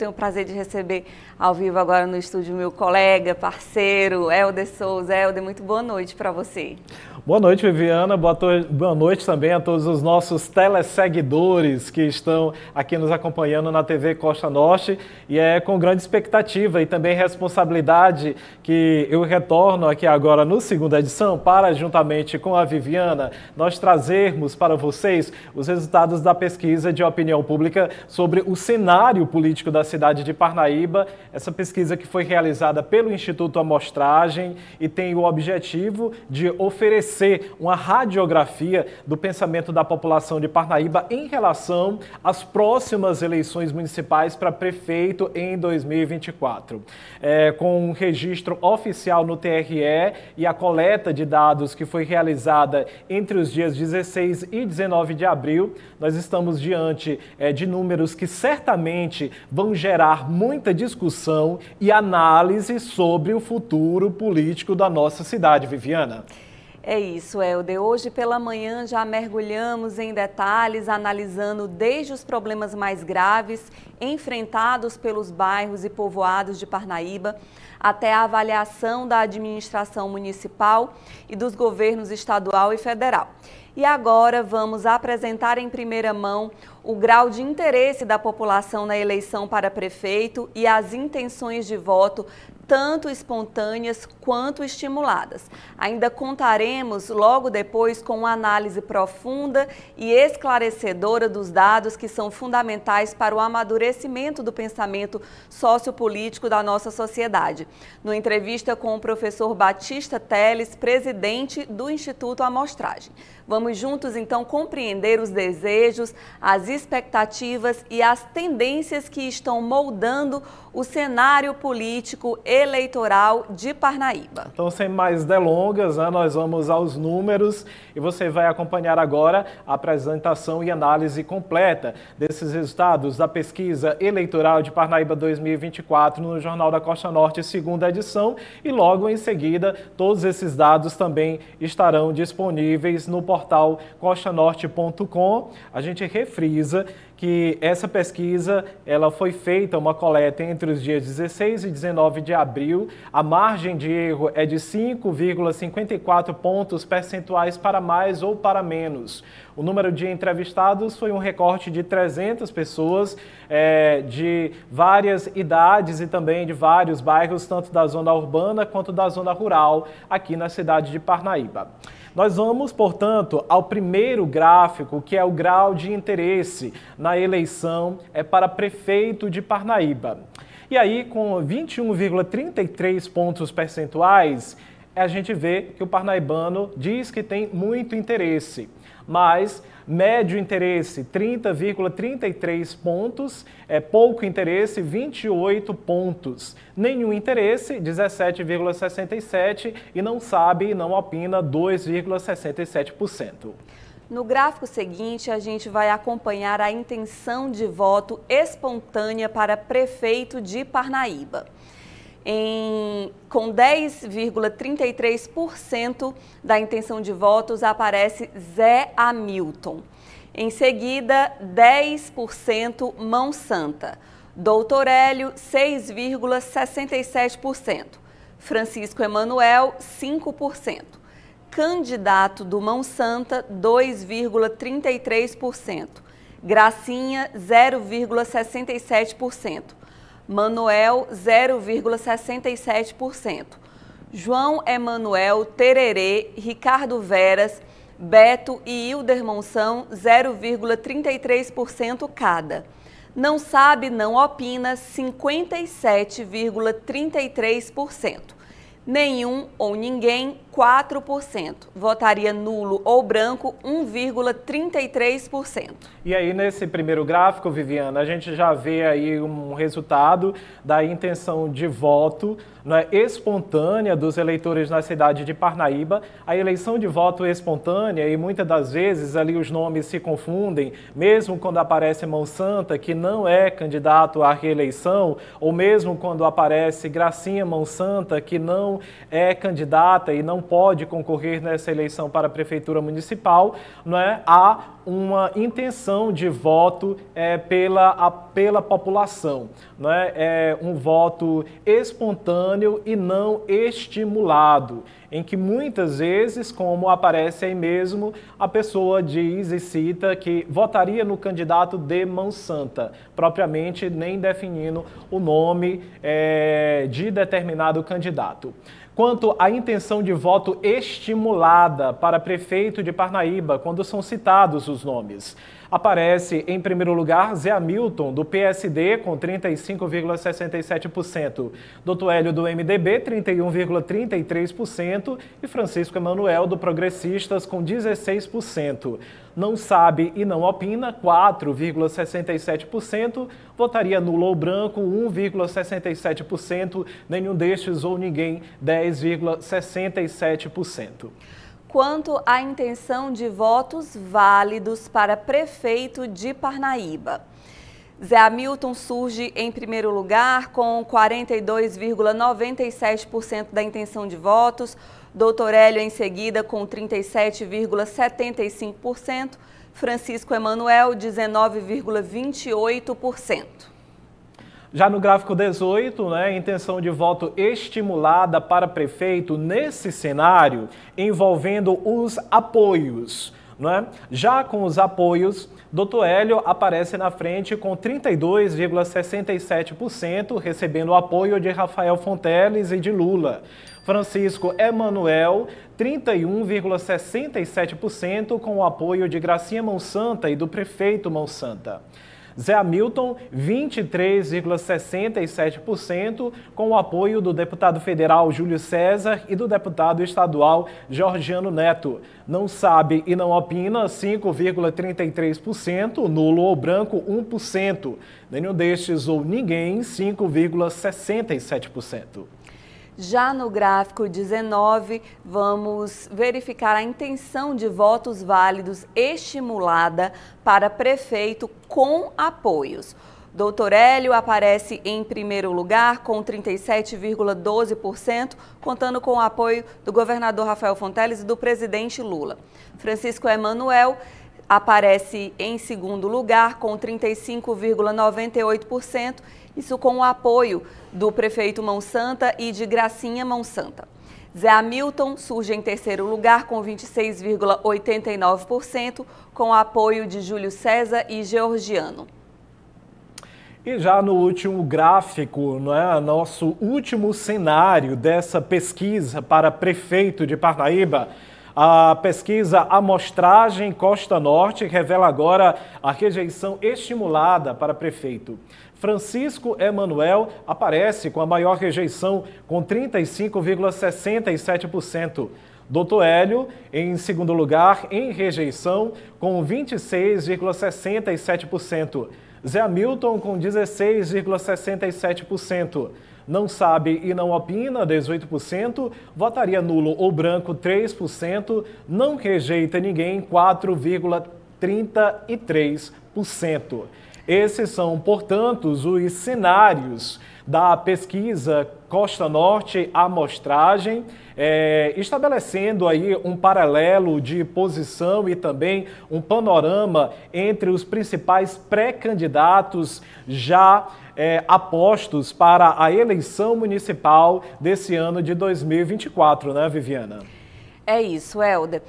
Tenho o prazer de receber ao vivo agora no estúdio meu colega, parceiro, Helder Souza. Helder, muito boa noite para você. Boa noite, Viviana. Boa, to... boa, noite também a todos os nossos teleseguidores que estão aqui nos acompanhando na TV Costa Norte. E é com grande expectativa e também responsabilidade que eu retorno aqui agora no segunda edição para, juntamente com a Viviana, nós trazermos para vocês os resultados da pesquisa de opinião pública sobre o cenário político da da cidade de Parnaíba, essa pesquisa que foi realizada pelo Instituto Amostragem e tem o objetivo de oferecer uma radiografia do pensamento da população de Parnaíba em relação às próximas eleições municipais para prefeito em 2024. É, com um registro oficial no TRE e a coleta de dados que foi realizada entre os dias 16 e 19 de abril, nós estamos diante é, de números que certamente vão gerar muita discussão e análise sobre o futuro político da nossa cidade, Viviana. É isso, Helder. Hoje pela manhã já mergulhamos em detalhes, analisando desde os problemas mais graves enfrentados pelos bairros e povoados de Parnaíba, até a avaliação da administração municipal e dos governos estadual e federal. E agora vamos apresentar em primeira mão o grau de interesse da população na eleição para prefeito e as intenções de voto tanto espontâneas quanto estimuladas. Ainda contaremos logo depois com uma análise profunda e esclarecedora dos dados que são fundamentais para o amadurecimento do pensamento sociopolítico da nossa sociedade. No entrevista com o professor Batista Teles, presidente do Instituto Amostragem. Vamos juntos então compreender os desejos, as expectativas e as tendências que estão moldando o cenário político eleitoral de Parnaíba. Então, sem mais delongas, né, nós vamos aos números e você vai acompanhar agora a apresentação e análise completa desses resultados da pesquisa eleitoral de Parnaíba 2024 no Jornal da Costa Norte, segunda edição, e logo em seguida todos esses dados também estarão disponíveis no portal costanorte.com. A gente refrisa que essa pesquisa ela foi feita, uma coleta entre os dias 16 e 19 de abril. A margem de erro é de 5,54 pontos percentuais para mais ou para menos. O número de entrevistados foi um recorte de 300 pessoas é, de várias idades e também de vários bairros, tanto da zona urbana quanto da zona rural, aqui na cidade de Parnaíba. Nós vamos, portanto, ao primeiro gráfico, que é o grau de interesse na eleição é para prefeito de Parnaíba. E aí, com 21,33 pontos percentuais, a gente vê que o parnaibano diz que tem muito interesse mas médio interesse 30,33 pontos, é, pouco interesse 28 pontos, nenhum interesse 17,67 e não sabe e não opina 2,67%. No gráfico seguinte, a gente vai acompanhar a intenção de voto espontânea para prefeito de Parnaíba em, com 10,33% da intenção de votos, aparece Zé Hamilton. Em seguida, 10% Mão Santa. Doutor Hélio, 6,67%. Francisco Emanuel, 5%. Candidato do Mão Santa, 2,33%. Gracinha, 0,67%. Manuel 0,67%. João Emanuel, Tererê, Ricardo Veras, Beto e Hilder Monção 0,33% cada. Não sabe, não opina 57,33% nenhum ou ninguém, 4%. Votaria nulo ou branco, 1,33%. E aí, nesse primeiro gráfico, Viviana, a gente já vê aí um resultado da intenção de voto né, espontânea dos eleitores na cidade de Parnaíba. A eleição de voto espontânea, e muitas das vezes ali os nomes se confundem, mesmo quando aparece Mão Santa, que não é candidato à reeleição, ou mesmo quando aparece Gracinha Mão Santa, que não é candidata e não pode concorrer nessa eleição para a prefeitura municipal, não é? há uma intenção de voto é, pela, a, pela população, né? é um voto espontâneo e não estimulado, em que muitas vezes, como aparece aí mesmo, a pessoa diz e cita que votaria no candidato de mão santa, propriamente nem definindo o nome é, de determinado candidato quanto à intenção de voto estimulada para prefeito de Parnaíba, quando são citados os nomes. Aparece em primeiro lugar Zé Hamilton, do PSD, com 35,67%. Doutor Hélio, do MDB, 31,33%. E Francisco Emanuel, do Progressistas, com 16%. Não sabe e não opina, 4,67%. Votaria nulo ou branco, 1,67%. Nenhum destes ou ninguém, 10,67% quanto à intenção de votos válidos para prefeito de Parnaíba. Zé Hamilton surge em primeiro lugar com 42,97% da intenção de votos, Doutor Hélio em seguida com 37,75%, Francisco Emanuel 19,28%. Já no gráfico 18, né, intenção de voto estimulada para prefeito nesse cenário envolvendo os apoios. né? Já com os apoios, Dr. Hélio aparece na frente com 32,67%, recebendo o apoio de Rafael Fonteles e de Lula. Francisco Emanuel, 31,67%, com o apoio de Gracinha Monsanta e do prefeito Monsanta. Zé Hamilton, 23,67%, com o apoio do deputado federal Júlio César e do deputado estadual Jorgiano Neto. Não sabe e não opina, 5,33%, nulo ou branco, 1%. Nenhum destes ou ninguém, 5,67%. Já no gráfico 19, vamos verificar a intenção de votos válidos estimulada para prefeito com apoios. Doutor Hélio aparece em primeiro lugar com 37,12%, contando com o apoio do governador Rafael Fonteles e do presidente Lula. Francisco Emanuel aparece em segundo lugar com 35,98%, isso com o apoio do prefeito Mão Santa e de Gracinha Mão Santa. Zé Hamilton surge em terceiro lugar com 26,89%, com o apoio de Júlio César e Georgiano. E já no último gráfico, né, nosso último cenário dessa pesquisa para prefeito de Parnaíba, a pesquisa Amostragem Costa Norte revela agora a rejeição estimulada para prefeito. Francisco Emanuel aparece com a maior rejeição, com 35,67%. Doutor Hélio, em segundo lugar, em rejeição, com 26,67%. Zé Hamilton, com 16,67% não sabe e não opina, 18%, votaria nulo ou branco, 3%, não rejeita ninguém, 4,33%. Esses são, portanto, os cenários da pesquisa Costa Norte Amostragem, é, estabelecendo aí um paralelo de posição e também um panorama entre os principais pré-candidatos já é, apostos para a eleição municipal desse ano de 2024, né, Viviana? É isso, Helder.